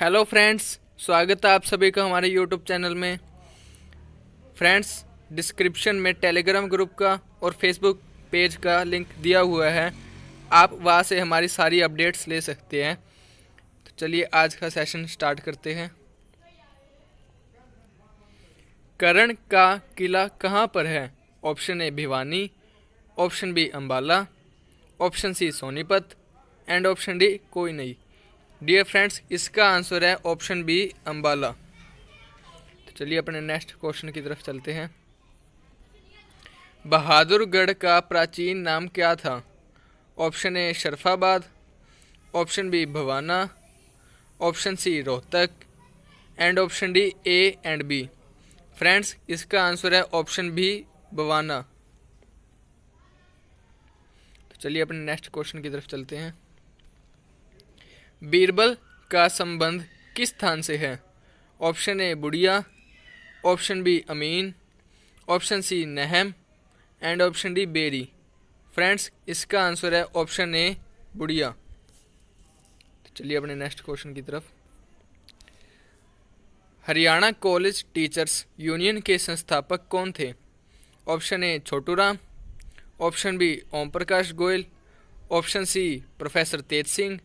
hello friends स्वागत है आप सभी का हमारे यूट्यूब चैनल में फ्रेंड्स डिस्क्रिप्शन में टेलीग्राम ग्रुप का और फेसबुक पेज का लिंक दिया हुआ है आप वहाँ से हमारी सारी अपडेट्स ले सकते हैं तो चलिए आज का सेशन स्टार्ट करते हैं करण का किला कहाँ पर है option A Bhiwani option B Ambala option C Sonipat and option D कोई नहीं डियर फ्रेंड्स इसका आंसर है ऑप्शन बी अम्बाला तो चलिए अपने नेक्स्ट क्वेश्चन की तरफ चलते हैं बहादुरगढ़ का प्राचीन नाम क्या था option A Sharafabad option B Bhawana option C Rohtak and option D A and B friends इसका आंसर है ऑप्शन बी भवाना तो चलिए अपने नेक्स्ट क्वेश्चन की तरफ चलते हैं बीरबल का संबंध किस स्थान से है option A Budhiya option B Amin option C Naham and option D Beri friends इसका आंसर है ऑप्शन ए बुढ़िया तो चलिए अपने नेक्स्ट क्वेश्चन की तरफ हरियाणा कॉलेज टीचर्स यूनियन के संस्थापक कौन थे option A Chhotu Ram option B Om Prakash Goyal option C professor Tej Singh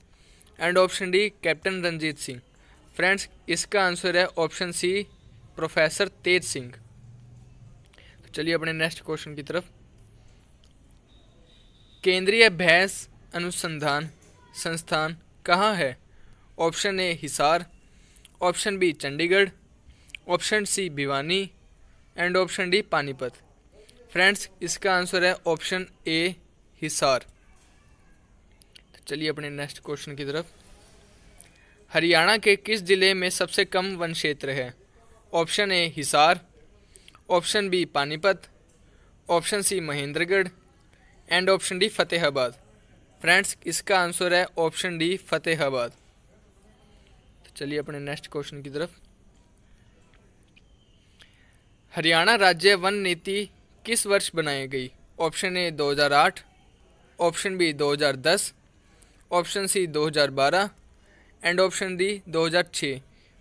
and option D captain Ranjit Singh friends इसका आंसर है option C professor Tej Singh तो चलिए अपने नेक्स्ट क्वेश्चन की तरफ केंद्रीय भैंस अनुसंधान संस्थान कहाँ है option A Hisar option B Chandigarh option C Bhiwani and option D Panipat friends इसका आंसर है ऑप्शन ए हिसार चलिए अपने नेक्स्ट क्वेश्चन की तरफ हरियाणा के किस ज़िले में सबसे कम वन क्षेत्र है option A Hisar option B Panipat option C Mahendragarh and option D Fatehabad friends इसका आंसर है ऑप्शन डी फतेहाबाद तो चलिए अपने नेक्स्ट क्वेश्चन की तरफ हरियाणा राज्य वन नीति किस वर्ष बनाई गई option A 2008 option B 2010 option C 2012 and option D 2006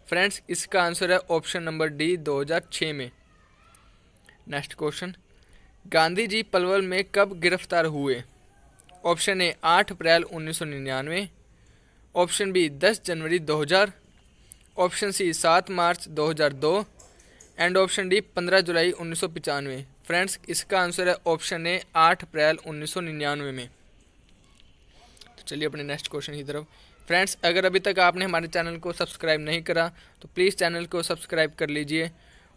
friends इसका आंसर है ऑप्शन नंबर डी 2006 में नेक्स्ट क्वेश्चन गांधी जी पलवल में कब गिरफ्तार हुए option A 8 April 1999 option B 10 जनवरी 2000 option C 7 March 2002 and option D 15 जुलाई उन्नीस फ्रेंड्स इसका आंसर है ऑप्शन ए 8 अप्रैल 1999 में तो चलिए अपने नेक्स्ट क्वेश्चन की तरफ फ्रेंड्स अगर अभी तक आपने हमारे चैनल को सब्सक्राइब नहीं करा तो प्लीज़ चैनल को सब्सक्राइब कर लीजिए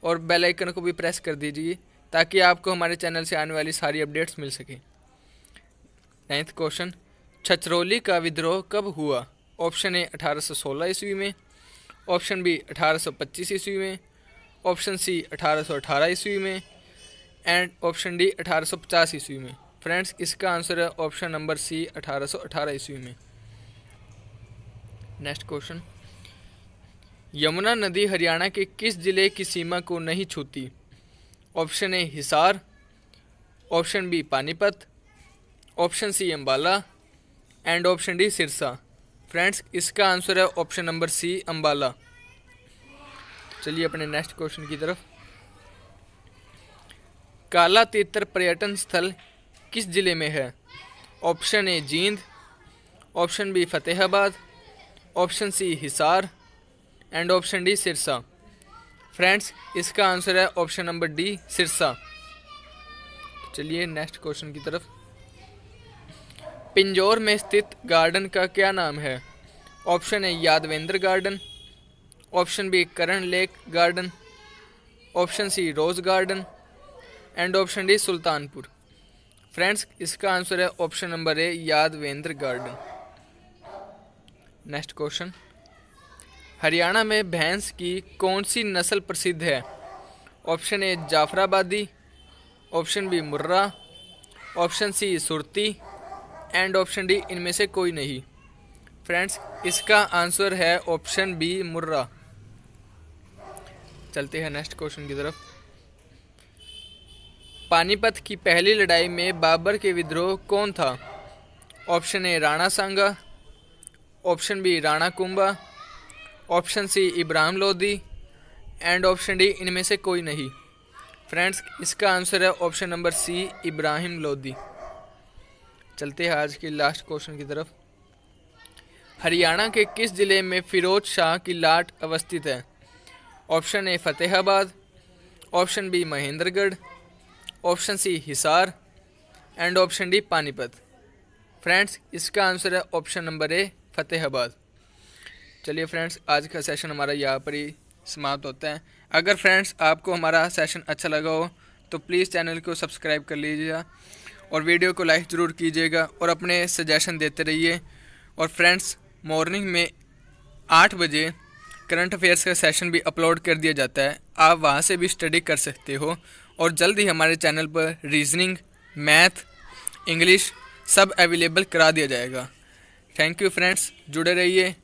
और बेल आइकन को भी प्रेस कर दीजिए ताकि आपको हमारे चैनल से आने वाली सारी अपडेट्स मिल सकें नाइन्थ क्वेश्चन छछरौली का विद्रोह कब हुआ ऑप्शन ए 1816 ईस्वी में ऑप्शन बी 1825 ईस्वी में ऑप्शन सी 1818 ईस्वी में एंड ऑप्शन डी 1850 ईस्वी में फ्रेंड्स इसका आंसर है ऑप्शन नंबर सी 1818 ईस्वी में नेक्स्ट क्वेश्चन यमुना नदी हरियाणा के किस जिले की सीमा को नहीं छूती option A Hisar option B Panipat option C Ambala and option D Sirsa friends इसका आंसर है ऑप्शन नंबर सी अम्बाला चलिए अपने नेक्स्ट क्वेश्चन की तरफ काला तीतर पर्यटन स्थल किस ज़िले में है option A Jind option B Fatehabad option C Hisar and option D Sirsa friends इसका आंसर है ऑप्शन नंबर डी सिरसा तो चलिए नेक्स्ट क्वेश्चन की तरफ पिंजौर में स्थित गार्डन का क्या नाम है option A Yadavendra garden option B Karan lake garden option C rose garden and option D Sultanpur friends इसका आंसर है option number A Yadavendra garden next question Haryana में भैंस की कौन सी नस्ल प्रसिद्ध है option A Jafarabadi option B Murrah option C Surti and option D इनमें से कोई नहीं फ्रेंड्स इसका आंसर है ऑप्शन बी मुर्रा चलते हैं नेक्स्ट क्वेश्चन की तरफ पानीपत की पहली लड़ाई में बाबर के विद्रोह कौन था option A Rana Sanga option B Rana Kumbha option C Ibrahim Lodhi and option D इनमें से कोई नहीं फ्रेंड्स इसका आंसर है option number C Ibrahim Lodhi चलते हैं आज के लास्ट क्वेश्चन की तरफ हरियाणा के किस ज़िले में फ़िरोज शाह की लाट अवस्थित है option A Fatehabad option B Mahendragarh option C Hisar and option D Panipat friends इसका आंसर है ऑप्शन नंबर ए फतेहाबाद चलिए फ्रेंड्स आज का सेशन हमारा यहाँ पर ही समाप्त होता है अगर फ्रेंड्स आपको हमारा सेशन अच्छा लगा हो तो प्लीज़ चैनल को सब्सक्राइब कर लीजिएगा और वीडियो को लाइक ज़रूर कीजिएगा और अपने सजेशन देते रहिए और फ्रेंड्स मॉर्निंग में आठ बजे करंट अफेयर्स का सेशन भी अपलोड कर दिया जाता है आप वहाँ से भी स्टडी कर सकते हो और जल्द ही हमारे चैनल पर रीजनिंग मैथ इंग्लिश सब अवेलेबल करा दिया जाएगा थैंक यू फ्रेंड्स जुड़े रहिए